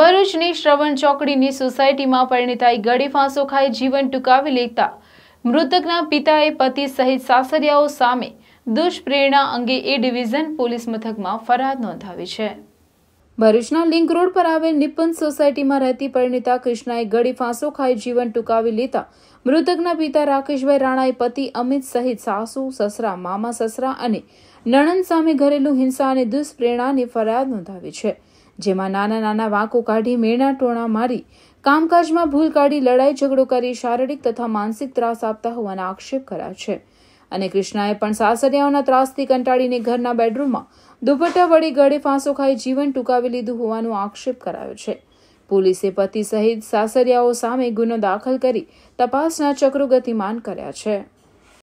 ભરૂચની શ્રવણ ચોકડીની સોસાયટીમાં પરિણીતાએ ગળે ફાંસો ખાઈ જીવન ટૂંકાવી લેતા મૃતકના પિતાએ પતિ સહિત સાસરિયાઓ સામે દુષ્પ્રેરણા અંગે એ ડિવિઝન પોલીસ મથકમાં ફરિયાદ નોંધાવી છે ભરૂચના લિંક રોડ પર આવેલ નિપુન સોસાયટીમાં રહેતી પરિણીતા કૃષ્ણાએ ગળી ફાંસો ખાઈ જીવન ટૂંકાવી લેતા મૃતકના પિતા રાકેશભાઈ રાણાએ પતિ અમિત સહિત સાસુ સસરા મામા સસરા અને નણંદ સામે ઘરેલું હિંસા અને દુષ્પ્રેરણાની ફરિયાદ નોંધાવી છે જેમાં નાના નાના વાંકો કાઢી મેણા ટોણા મારી કામકાજમાં ભૂલ કાઢી લડાઈ ઝઘડો કરી શારીરિક તથા માનસિક ત્રાસ આપતા હોવાના આક્ષેપ કર્યા છે અને કૃષ્ણાએ પણ સાસરિયાઓના ત્રાસથી કંટાળીને ઘરના બેડરૂમમાં દુપટ્ટા વળી ગળે ફાંસો ખાઈ જીવન ટૂંકાવી લીધું હોવાનો આક્ષેપ કરાયો છે પોલીસે પતિ સહિત સાસરિયાઓ સામે ગુનો દાખલ કરી તપાસના ચક્રો ગતિમાન કર્યા છે